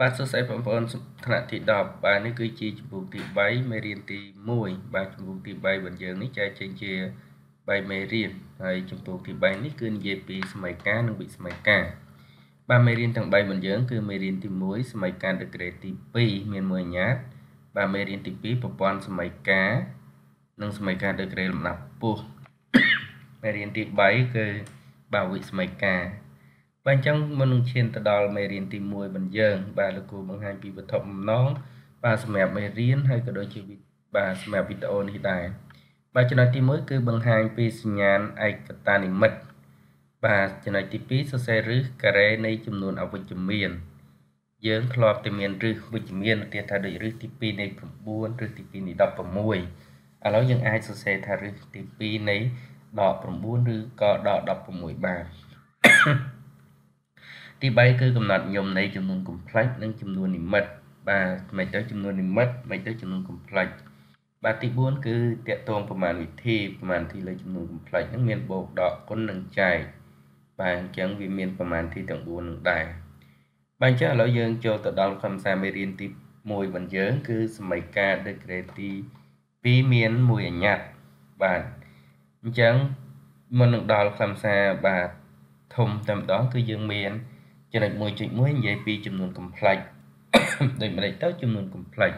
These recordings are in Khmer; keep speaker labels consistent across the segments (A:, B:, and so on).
A: បាទសួស្តីបងប្អូនថ្នាក់ទី10បាទនេះគឺជាជំពូកទី3មេរៀនទី1បាទជំពូកទី3របស់យើងនេះចែកចេញជា3មេរៀនហើយជំពូកទី3នេះគឺនិយាយពីសម័យកាលនិងវិសម័យកាលបាទមេរៀនទាំង3របស់យើងគឺមេរៀនទី1សម័យកាលដឺក្រេទី2មានមួយអញ្ញាតបាទមេរៀនទី2ប្រព័ន្ធសម័យកាលនិងសម័យកាលដឺក្រេលំដាប់ពោះមេរៀនទី3គឺបាទវិសម័យកាលបាទអញ្ចឹងមុននឹងឈានទៅដល់មេរៀនទី1របស់យើង បាទលោកគ្រូបង្ហាញពីវត្ថុបំណងបាទសម្រាប់មេរៀនហើយក៏ដូចជាបាទសម្រាប់វីដេអូនេះដែរបាទចំណុចទី1គឺបង្ហាញពីសញ្ញាណឯកតានិមិត្តបាទចំណុចទី2សរសេរឫសការ៉េនៃ ចំនួនអវិជ្ជមាន យើងធ្លាប់តែមានឫសវិជ្ជមានឧទាហរណ៍ថាដូចឫសទី2នៃ9ឬទី2នៃ16ឥឡូវយើងអាចសរសេរថាឫសទី2នៃដក9ឬក៏ដក16បានទី3គឺកំណត់យមនៃចំនួនកំប្លេចនិងចំនួននិមិត្តបាទមិនទៅចំនួននិមិត្តមិនទៅចំនួនកំប្លេចបាទទី4គឺតកតងប្រមាណវិធីប្រមាណទីលើចំនួនកំប្លេចនឹងមានបូកដកគុណនិងចែកបាទអញ្ចឹងវាមានប្រមាណទីទាំង4នឹងដែរបាទអញ្ចឹងឥឡូវយើង ចូលទៅដល់ខ្លឹមសារមេរៀនទី1របស់យើង គឺសមីការ degree ទី2មាន1អញ្ញត្តិបាទអញ្ចឹងមុននឹងដល់ខ្លឹមសារបាទធំតែម្ដងគឺយើងមានចំណុច1.1និយាយពីចំនួនកំ pl ិចដូចម្ដេចទៅចំនួនកំ pl ិច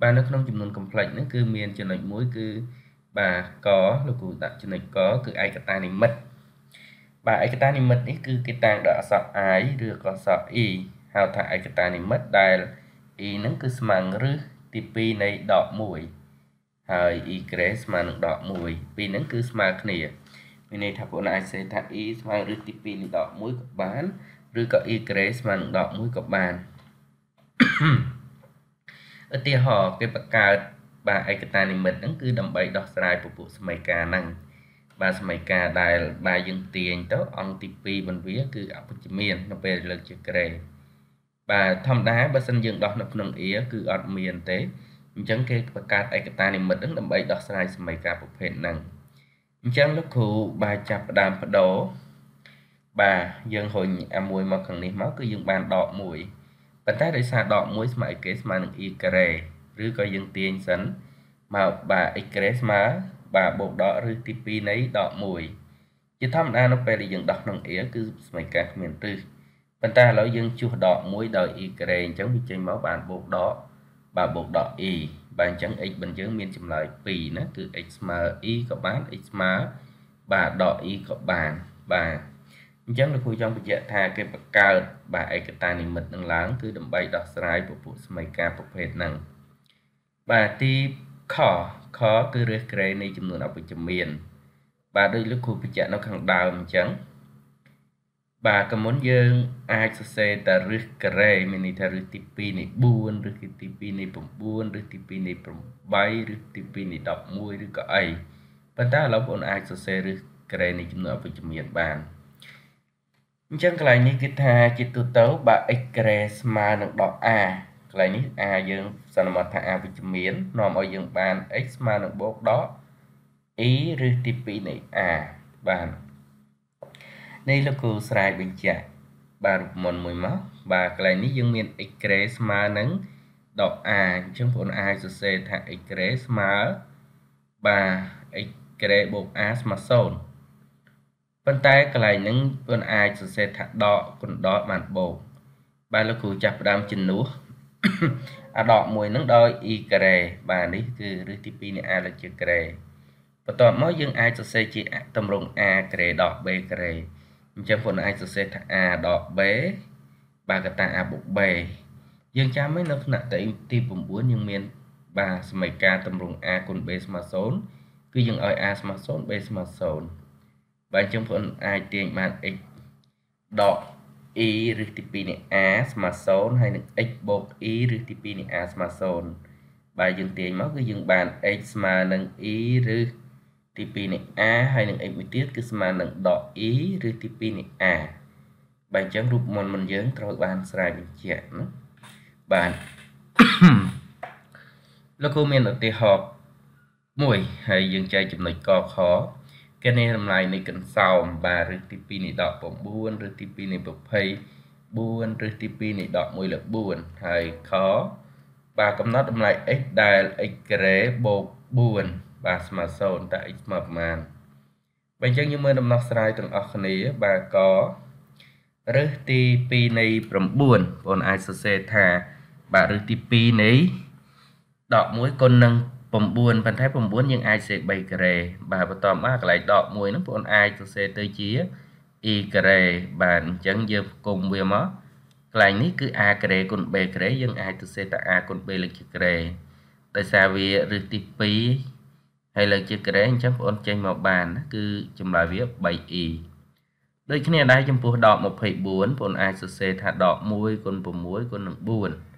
A: បាទនៅក្នុងចំនួនកំ pl ិចហ្នឹងគឺមានចំណុចមួយគឺបាទកលោកគ្រូដាក់ចំណុចកគឺឯកតានិមិត្តបាទឯកតានិមិត្តនេះគឺគេតាំងដោយអក្សរ i ឬក៏អក្សរ e ហៅថាឯកតានិមិត្តដែល e ហ្នឹងគឺស្មើនឹងឬទី2នៃដក1ហើយ e ក្រេស្មើនឹងដក1ពីរហ្នឹងគឺស្មើគ្នាមានន័យថាពួកអ្នកអាចសេថា e ស្មើឬទី2នៃដក1ក៏បានឬក៏ y ក្រេស្មើនឹង11ក៏បានឧទាហរណ៍គេបង្កើតបាទឯកតានិមិត្តហ្នឹងគឺដើម្បីដោះស្រាយពពួកសមីការហ្នឹងបាទសមីការដែល បាទយើងទាញទៅអង្គទី2មិនវាគឺអពជ្ជមាននៅពេលលើកជាក្រេ បាទធម្មតាបើសិនយើងដោះនៅក្នុងអៀគឺអត់មានទេអញ្ចឹងគេបង្កើតឯកតានិមិត្តហ្នឹងដើម្បីដោះស្រាយសមីការប្រភេទហ្នឹងអញ្ចឹងលោកគ្រូបាទចាប់ផ្ដើមបដោបាទយើងរុញអាមួយមកខាងនេះមក គឺយើងបានដកមួយប៉ុន្តែដោយសារដកមួយស្មើគេស្មើនឹង e ការ៉េឬក៏យើងទាញសិនមកបាទ x ការ៉េស្មើបាទបូកដកឬទី2នៃដក1ជាធម្មតានៅពេលដែលយើងដោះក្នុង e គឺស្មើការគ្មានទិសប៉ុន្តែឥឡូវយើងជួសដក1ដោយ e ការ៉េអញ្ចឹងវាចេញមកបានបូកដកបាទបូកដក e បាទអញ្ចឹង x របស់យើង មានចម្លើយ2ណាគឺ x ស្មើ e ក៏បាន x ស្មើបាទដក e ក៏បានបាទអញ្ចឹងលោកគ្រូចង់បញ្ជាក់ថាគេបង្កើតបាទឯកតានិមិត្តនឹងឡើងគឺដើម្បី ដោះស្រាយពពួកសមីការប្រភេទហ្នឹងបាទទីខខគឺរើសក្រេនៃចំនួនអវិជ្ជមានបាទដោយលោកគ្រូបញ្ជាក់នៅខាងដើមអញ្ចឹងបាទកមុនយើង អាចសរសេរតែឫសការ៉េមានន័យថាឫសទី2នៃ4ឬគឺទី2នៃ9ឬទី2នៃ8ឬទី2នៃ11ឬក៏អីប៉ុន្តែឥឡូវបងប្អូនអាចសរសេរឫសការ៉េនៃចំនួនអវិជ្ជមាន បានអញ្ចឹងកន្លែងនេះគឺថាជាទូទៅបើ x ក្រេស្មើនឹងដក a កន្លែងនេះ a យើង សន្មតថា a វិជ្ជមាននាំឲ្យយើងបាន x ស្មើនឹងបូកដក e ឬទី2នៃ a បាទនេះលោកគ្រូស្រាយបញ្ជាក់បាទរូបមន្តមួយមកបាទកន្លែងនេះយើងមាន x ក្រេស្មើនឹងដក a អញ្ចឹងបងប្អូនអាចសរសេរថា x ក្រេស្មើបាទ x ក្រេបូក a ស្មើ0ប៉ុន្តែកន្លែងហ្នឹងមិនអាចសរសេរថាដកកណ្ដកបានបូកបាទលោកគ្រូចាប់ផ្ដើមជំនួសអាដកមួយហ្នឹងដោយ e ការ៉េបាទនេះគឺឬទី2នេះអាចលើជាការ៉េបន្ទាប់មកយើងអាចសរសេរជាតម្រង a ការ៉េដក b ការ៉េអញ្ចឹងពួកអាចសរសេរថា a ដក b បាទកតា a បូក b យើងចាំមើលនៅផ្នែកទី9យើងមានបាទសមីការតម្រង a គុណ b ស្មើ0គឺយើងឲ្យ a ស្មើ0 b ស្មើ0បើយើងបងប្អូនអាចទាញបាន x ដក e ឬទី2នៃ a ស្មើ0ហើយនឹង x បូក e ឬទី2នៃ a ស្មើ0បើយើងទាញមកគឺយើងបាន x ស្មើនឹង e ឬទី2នៃ a ហើយនឹង x មួយទៀតគឺស្មើនឹងដក e ឬទី2នៃ a បើអញ្ចឹងរូបមន្តមិនយើងត្រូវបានស្រាយបញ្ជាក់ណាបាទលោកគ្រូមានឧទាហរណ៍មួយហើយយើងចែកចំណុចកខគណនីតម្លៃនៃកន្សោមបាទឬទី2នៃ19ឬទី2នៃ24ឬទី2នៃ11លើ4ហើយខបាទកំណត់តម្លៃ x ដែល x ក្រេបូក4បាទស្មើ0តើ x ស្មើប្រមាណបើអញ្ចឹងយើងមើលដំណោះស្រាយទាំងអស់គ្នា បាទកឬទី2នៃ9បងប្អូនអាចសរសេរថា បាទឬទី2នៃ11គុណនឹង9ប៉ុន្តែ9យើងអាចសេ3ការ៉េបាទបន្តមកកន្លែងដក1ហ្នឹងបងអាចសរសេរទៅជា e ការ៉េបាទអញ្ចឹងយើងគុំវាមកកន្លែងនេះគឺ a ការ៉េគុណ b ការ៉េយើងអាចសរសេរតែ a គុណ b លើកជាការ៉េដោយសារវារឹសទី2ហើយលើកជាការ៉េអញ្ចឹងបងចេញមកបានគឺចម្លើយវា 3e ដូចគ្នាដែរចំពោះដក24បងអាចសរសេរថាដក1គុណ6គុណនឹង4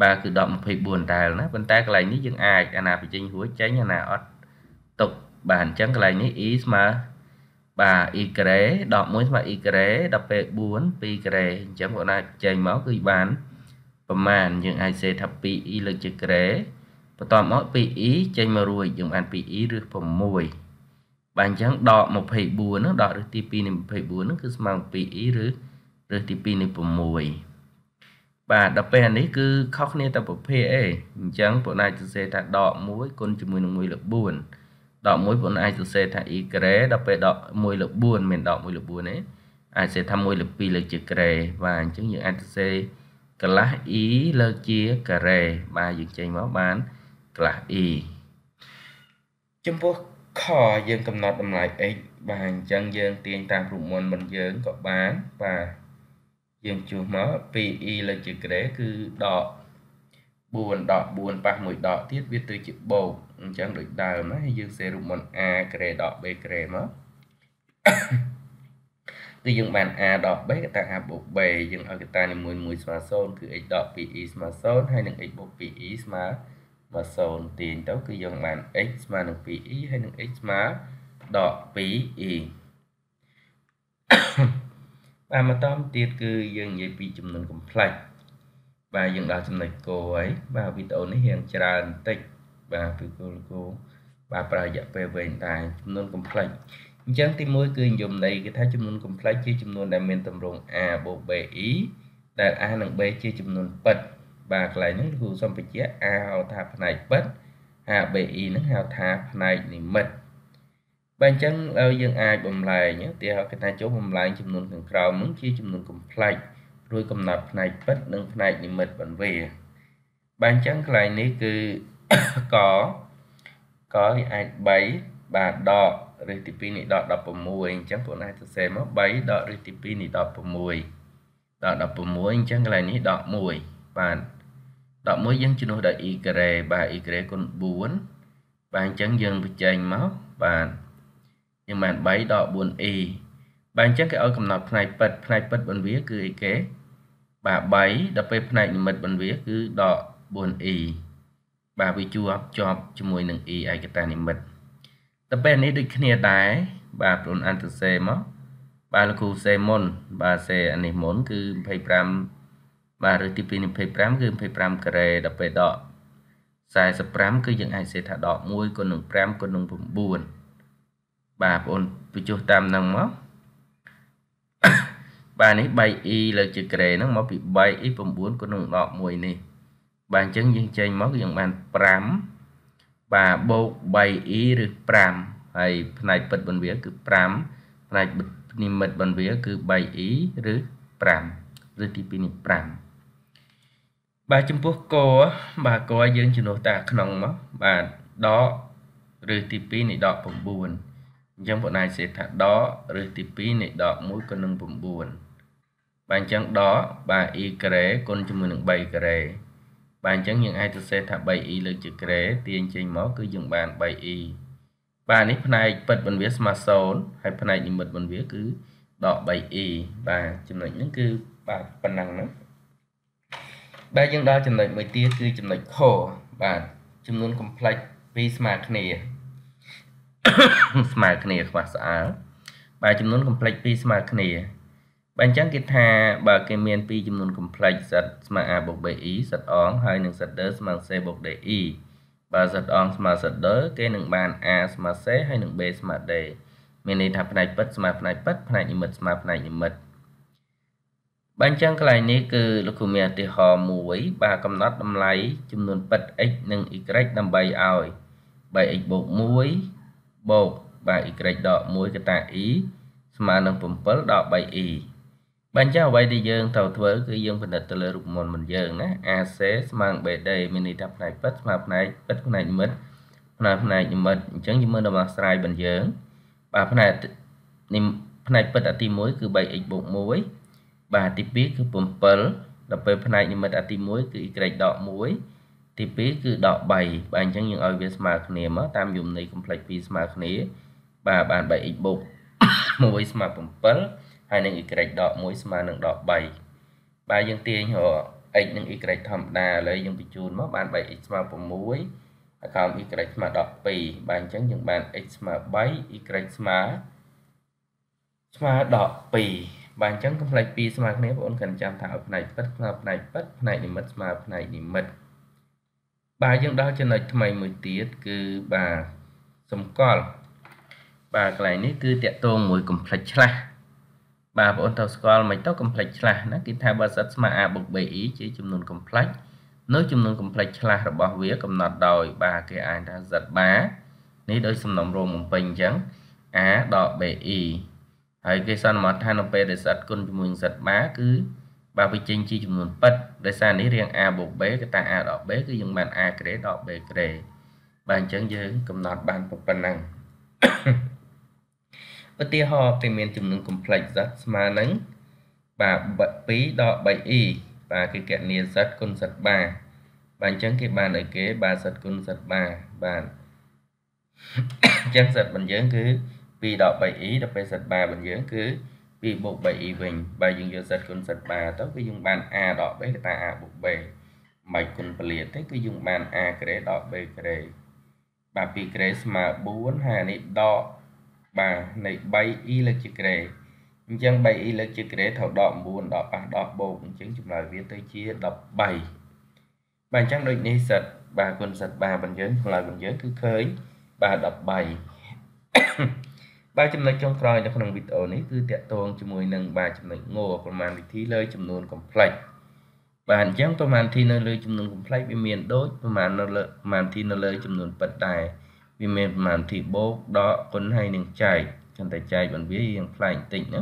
A: បាទគឺ10 24ដែលណាប៉ុន្តែកន្លែងនេះយើងអាចអាណាបញ្ចេញរួចចេញអាណាអត់ទុកបាទអញ្ចឹងកន្លែងនេះ e ស្មើបាទ e ក្រេ11ស្មើ e ក្រេដល់ពេល4 2ក្រេអញ្ចឹងបងណាចេញមកគឺបានប្រមាណយើងអាចសេថា 2e លើកជាក្រេបន្ទាប់មក 2e ចេញមករួចយើងបាន 2e ឬ6បាទអញ្ចឹងដក24ហ្នឹងដកឬទី2នៃ24ហ្នឹងគឺស្មើនឹង 2e ឬឬទី2នៃ6បាទដល់ពេលអានេះគឺខុសគ្នាតែប្រភេទអីអញ្ចឹងពួកអាចសរសេរថាដក1គុណជាមួយនឹង1ល4ដក1ពួកអាចសរសេរថា y ក្រេដល់ពេលដក1ល4មិនដក1ល4ទេអាចសរសេរថា1លើ2លើជាក្រេបាទអញ្ចឹងយើងអាចសរសេរ class e លើជាការ៉េបាទយើងចេញមកបាន class e ចំពោះខយើងកំណត់តម្លៃ x បាទអញ្ចឹងយើងទាញតាមរូបមន្តមិនយើងក៏បានបាទយើងជួសមក 2e លើជាក្រេគឺដក4ដក4ប៉ះ1ដកទៀតវាទៅជាបូកអញ្ចឹងដូចដើមណាយើងសេរូបមុន a ក្រេដក b ក្រេមកគឺយើងបាន a ដក b កតា a បូក b យើងឲ្យកតានីមួយមួយស្មើ0គឺ x ដក 2e ស្មើ0ហើយនឹង x បូក 2e ស្មើមក0ទាញទៅគឺយើងបាន x ស្មើនឹង 2e ហើយនឹង x ស្មើដក 2e បាទមកតាមទៀតគឺយើងនិយាយពីចំនួនកំ plext បាទយើងដល់ចំណុចគោហើយបាទវីដេអូនេះរៀងច្រើនបន្តិចបាទពីគោលគោបាទប្រើរយៈពេលវែងដែរចំនួនកំ plext អញ្ចឹងទី1គឺនិយមន័យគេថាចំនួនកំ plext ជាចំនួនដែលមានតម្រង់ a បូក b e ដែល a និង b ជាចំនួនពិតបាទកន្លែងហ្នឹងគឺសំបញ្ជាក់ a ហៅថាផ្នែកពិត a b e ហ្នឹងហៅថាផ្នែកនិមិត្តបាទអញ្ចឹងឥឡូវយើងអាចបំលែងឧទាហរណ៍គេថាចូលបំលែងចំនួនខាងក្រោមនឹងជាចំនួនកំប្លែងរួចកំណត់ផ្នែកពិតនិងផ្នែកនិមិត្តបន្វាបាទអញ្ចឹងកន្លែងនេះគឺកកនេះអាច3បាទដកឬទី2នេះដក16អញ្ចឹងបងអាចសរសេរមក3ដកឬទី2នេះ16ដក16អញ្ចឹងកន្លែងនេះដក1បាទដក1យើងជំនួសដោយ e ការ៉េបាទ e ការ៉េគុណ4បាទអញ្ចឹងយើងបញ្ចេញមកបាទនឹងម៉ែន3ដល់ 4a បើអញ្ចឹងគេឲ្យកំណត់ផ្នែកពិតផ្នែកពិតរបស់វាគឺអីគេបាទ3ដល់ពេលផ្នែកនិមិត្តរបស់វាគឺដល់ 4a បាទវាជាប់ជាប់ជាមួយនឹង e ឯកតានិមិត្តតែពេលនេះដូចគ្នាដែរបាទប្រូនអានទៅសេមក បាទលោកគ្រូសេមុន បាទសេអានេះមុនគឺ25បាទឬទី225គឺ25ការ៉េដល់ពេលដក45គឺយើងអាចសេថាដក1គុណនឹង5គុណនឹង9បាទបងប្អូនបញ្ចុះតាមនឹងមកបាទនេះ 3e លើកជាក្រេហ្នឹងមកពី 3e 9ក្នុង11នេះ បាទអញ្ចឹងយើងចេញមកយើងបាន5បាទបូក 3e ឬ5ហើយផ្នែកពិតបនវា គឺ5ផ្នែកនិមិត្តបនវាគឺ 3e ឬ5ឬទី2នេះ5បាទចំពោះក បាទកយើងជំនួសតាក្នុងមក បាទដកឬទី2នេះដក9អញ្ចឹងពួកណៃសេថាដកឬទី2នៃដក1គុណនឹង9បាទអញ្ចឹងដកបាទ e ក្រេគុណជាមួយនឹង3ក្រេបាទអញ្ចឹងយើងអាចទៅសេថា 3e លើកជាក្រេទាញចេញមក គឺយើងបាន 3e បាទនេះផ្នែកពិតមិនវាស្មើ0ហើយផ្នែកនិមិត្តមិនវាគឺដក 3e បាទចំណុចហ្នឹងគឺបាទប៉ុណ្ណឹងហ្នឹងបាទយើងដល់ចំណុចមួយទៀតគឺចំណុចខបាទចំនួន complex ពីរស្មើគ្នាស្មើគ្នាខ្វះស្អើបើចំនួនកំភ្លេចពីរស្មើគ្នាបើអញ្ចឹងគេថាបើគេមានពីរចំនួនកំភ្លេចសិតស្មើ a បូក b e សិតអងហើយនឹងសិត d ស្មើ c បូក d e បើសិតអងស្មើសិត d គេនឹងបាន a ស្មើ c ហើយនឹង b ស្មើ d មានន័យថាផ្នែកពិតស្មើផ្នែកពិតផ្នែកនិមិត្តស្មើផ្នែកនិមិត្តបើអញ្ចឹងកន្លែងនេះគឺលោកគ្រូមានឧទាហរណ៍មួយបាទកំណត់តម្លៃចំនួនពិត x និង y ដើម្បីឲ្យ 3x បូក1បូកបាទ y ដក1កតា e ស្មើនឹង7ដក 3e បាទអញ្ចឹងអ្វីដែលយើងត្រូវធ្វើ គឺយើងពិនិត្យទៅលើរូបមន្តមិនយើងណា AC ស្មើនឹង BD មានន័យថាផ្នែកពិតស្មើផ្នែកពិតផ្នែកនិមិត្តផ្នែកផ្នែកនិមិត្តអញ្ចឹងយើងមើលដំណោះស្រាយរបស់យើងបាទផ្នែកនេះផ្នែកពិតអាទី1គឺ 3x បូក1បាទអាទី2គឺ7ដល់ពេលផ្នែកនិមិត្តអាទី1គឺ y ដក1ទី2គឺដក3បាទអញ្ចឹងយើងឲ្យវាស្មើគ្នាមកតាមយមន័យ complex 2ស្មើគ្នាបាទបាន 3x បូក1ស្មើ7ហើយនឹង y ដក1ស្មើនឹងដក3បាទយើងទាញរក x និង y ធម្មតាឥឡូវយើងបញ្ជូនមកបាន 3x ស្មើ6ហើយក្រោម y ស្មើ12បាទអញ្ចឹងយើងបាន x ស្មើ3 y ស្មើស្មើ12បាទអញ្ចឹង complex 2ស្មើគ្នាបងប្អូនគិតចាំថាឲ្យផ្នែកពិតផ្នែកពិតផ្នែកនិមិត្តស្មើផ្នែកនិមិត្តបាទយើងដល់ចំណុចថ្មីមួយទៀតគឺបាទសម្គាល់បាទកន្លែងនេះគឺតកតងមួយ complex ឆ្លាស់បាទបងប្អូនត្រូវស្គាល់មិនទៅ complex ឆ្លាស់ណាគេថាបើសិតស្មើ a + be ជាចំនួន complex នៅចំនួន complex ឆ្លាស់របស់វាកំណត់ដោយបាទគេអាចថា z bar នេះដោយសំណុំរងបំពេញអញ្ចឹង a ដល់ be ហើយគេសន្មតថានៅពេលដែល z គុណជាមួយនឹង z bar គឺបើវាចេញជាចំនួនប៉ិតដោយសារនេះរៀង a បូក b កតា a ដល់ b គឺយើងបាន a ក្រេដល់ b ក្រេបាទអញ្ចឹងយើងកំណត់បានប៉ុណ្ណឹងឧទាហរណ៍គេមានចំនួន complex z ស្មើនឹងបាទ2ដល់ 3e បាទគឺកណនី z គុណ z បាបាទអញ្ចឹងគេបានឲ្យគេបាទ z គុណ z បាបាទអញ្ចឹង z របស់យើងគឺ2ដល់ 3e ដល់ពេល z បារបស់យើងគឺ2 2បូក 3e វិញបើយើងយក z គុណ z បាទៅគឺយើងបាន a ដក b កតា a បូក b មិនគុណពលាទេគឺយើងបាន a ក្រេដក b ក្រេបាទ2ក្រេស្មើ4ហើយនេះដកបាទនៃ 3e លើកជាក្រេអញ្ចឹង 3e លើកជាក្រេត្រូវដក9ដក5ដកបូកអញ្ចឹងចម្លើយវាទៅជា13បាទអញ្ចឹងដូចនេះសិតបាទគុណសិតបាទបញ្ញើចម្លើយបញ្ញើគឺឃើញបាទ13បាទចំណុចចុងក្រោយនៅក្នុងវីដេអូនេះគឺតកតងជាមួយនឹងបាទចំណុចងោប្រមាណវិធីលើចំនួន complex បាទអញ្ចឹងប្រមាណវិធីនៅលើចំនួន complex វាមានដូចប្រមាណនៅលើប្រមាណវិធីនៅលើចំនួនពិតដែរវាមានប្រមាណវិធីបូកដកគុណហើយនឹងចែកចឹងតែចែកមិនវារៀងប្លែកបន្តិចណា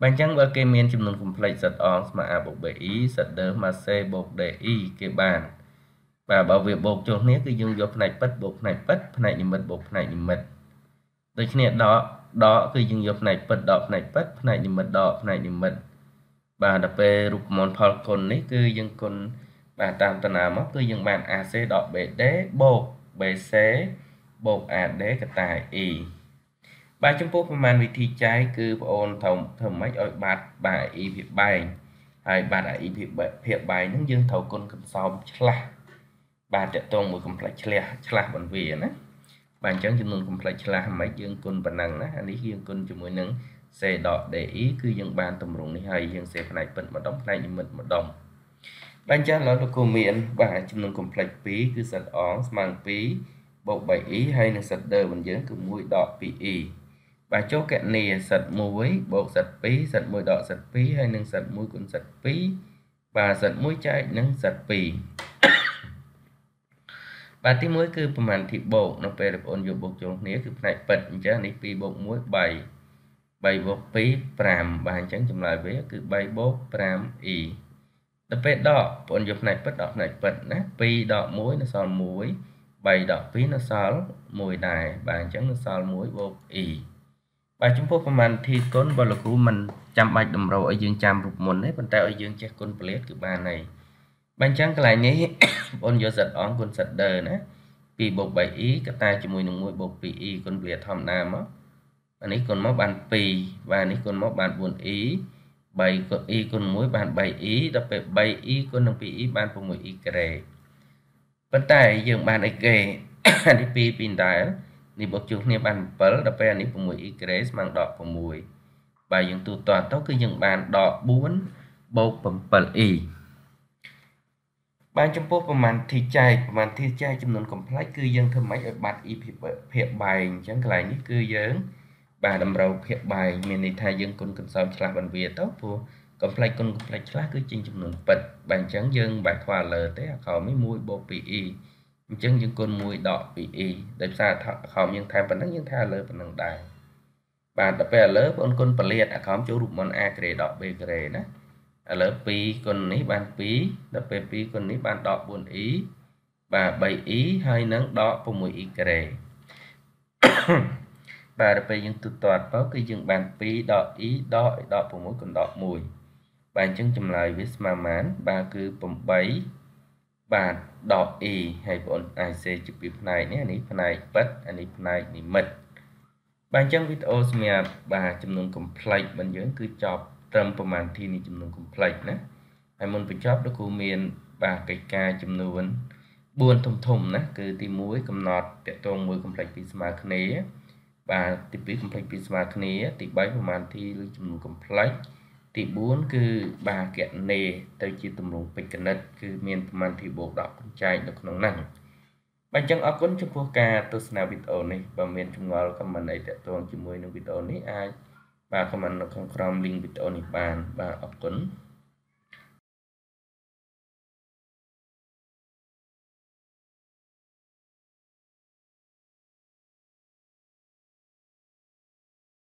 A: បាទអញ្ចឹងបើគេមានចំនួន complex សិតអងស្មើ a បូក b e សិត d ស្មើ c បូក d e គេបានបាទបើវាបូកចុះនេះគឺយើងយកផ្នែកពិតបូកផ្នែកពិតផ្នែកនិមិត្តបូកផ្នែកនិមិត្តដូចគ្នាដកដកគឺយើងយកផ្នែកពិតដកផ្នែកពិតផ្នែកនិមិត្តដកផ្នែកនិមិត្តបាទដល់ពេលរូបមន្តផលគុណនេះគឺយើងគុណបាទតាមតណាមកគឺយើងបាន AC ដក BD បូក BC បូក AD កតា E បាទចំពោះប្រមាណវិធីចែកគឺបងអូនត្រូវធ្វើម៉េចឲ្យបាត់បាទ E ភាពបែងហើយបាត់ E ភាពភាពបែងហ្នឹងយើងត្រូវគុណកំសោមឆ្លាស់បាទតកតងមួយកំ plex ឆ្លាស់ឆ្លាស់បន្វាណាបាទអញ្ចឹងចំនួន complex ឆ្លាស់ហ្មិចយើងគុណប៉ុណ្ណឹងណាអានេះយើងគុណជាមួយនឹង c.de គឺយើងបានតម្រង់នេះហើយយើងសេផ្នែកពិតម្ដងផ្នែកនិមិត្តម្ដងបាទអញ្ចឹងឥឡូវលោកគ្រូមាន បាទចំនួន complex 2គឺសិតអងស្មើនឹង2បូក 3e ហើយនឹងសិត der របស់យើងគឺ 1.2e បាទចូលកណីសិត1បូកសិត2សិត 1. សិត2ហើយនឹងសិត1គុណសិត2បាទសិត1ចែកនឹងសិត2បាទទី1គឺប្រមាណធីបូកនៅពេលដែលបងអូនយកបូកចូលគ្នាគឺផ្នែកប៉ិតអញ្ចឹងនេះ2បូក1 3 3បូក2 5បាទអញ្ចឹងចម្លើយវាគឺ3បូក 5e ដល់ពេលដកបងអូនយកផ្នែកប៉ិតដកផ្នែកប៉ិតណា2ដក1នៅសល់1 3ដក2នៅសល់1ដែរបាទអញ្ចឹងនៅសល់1បូក e បាទចំពោះប្រមាណធីគុណបើលោកគ្រូមិនចាំបាច់តម្រូវឲ្យយើងចាំរូបមុនទេប៉ុន្តែឲ្យយើងចេះគុណពលាតគឺបានហើយបើអញ្ចឹងកន្លែងនេះបងយកសិតអងគុណសិតដឺណា2បូក 3e កតាជាមួយនឹង1បូក 2e គុណវាធម្មតាមកអានេះគុណមកបាន2បាទនេះគុណមកបាន 4e 3គុណ e គុណ1បាន 3e ដល់ពេល 3e គុណនឹង 2e បាន 6e ក្រេប៉ុន្តែយើងបានអីគេអានេះ2ពីដែរនេះបូកជួបគ្នាបាន7ដល់ពេលអានេះ 6e ក្រេស្មើដក6បាទយើងទូទាត់ទៅគឺយើងបានដក4បូក 7e បានចំពោះប្រមាណទីចែកប្រមាណទីចែកចំនួនកំប្លែកគឺយើងធ្វើម៉េចឲ្យបាត់ e ភាពបែងអញ្ចឹងកន្លែងនេះគឺយើង បាទតម្រូវភាពបែងមានន័យថាយើងគុណកន្សោមឆ្លាស់បានវាទៅព្រោះកំប្លែកគុណកំប្លែកឆ្លាស់គឺជាចំនួនពិតបាទអញ្ចឹងយើងមិនបាច់ខ្វល់លើទេអាខោនេះ1បូក 2e អញ្ចឹងយើងគុណ1ដក 2e ដោយសារអាខោយើងថែមប៉ុណ្ណឹងយើងថាលើប៉ុណ្ណឹងដែរបាទដល់ពេលឥឡូវបងគុណពលាតអាខោចូលរូបមន្ត a ក្រេដក b ក្រេណាឥឡូវ2គុណនេះបាន2ដល់ពេល2គុណនេះបានដក 4e បាទ 3e ហើយនឹងដក 6e ក្រេបាទដល់ពេលយើងទូទាត់ទៅគឺយើងបាន2ដក e ដកដក6គុណដក1បាទអញ្ចឹងចម្លើយវាស្មើម៉ានបាទគឺ8បាទដក e ហើយបងអាចសេជាពីផ្នែកនេះអានេះផ្នែកប៉ិតអានេះផ្នែកនិមិត្តបាទអញ្ចឹងវីដេអូសម្រាប់បាទចំនួន complex របស់យើងគឺចប់ត្រឹមប្រមាណទីនេះចំនួន complex ណាហើយមុនបញ្ចប់លោកគ្រូមាន បាទកិច្ចការចំនួន4ធំធំណាគឺទី1កំណត់តកតងមួយ complex ពីរស្មើគ្នា បាទទី2 complex ពីរស្មើគ្នាទី3ប្រមាណទីលើចំនួន complex ទី4គឺបាគណេទៅ ជាទម្រង់ពេជ្រកណិតគឺមានប្រមាណទីបូក10កញ្ចែកនៅក្នុងហ្នឹងបាទអញ្ចឹងអរគុណចំពោះការទស្សនាវីដេអូនេះបើមានចម្ងល់ខមមិនអីទាក់ទងជាមួយនឹងវីដេអូនេះអាចបាទខមមិននៅខាងក្រោម link វីដេអូនេះបាន បាទអរគុណ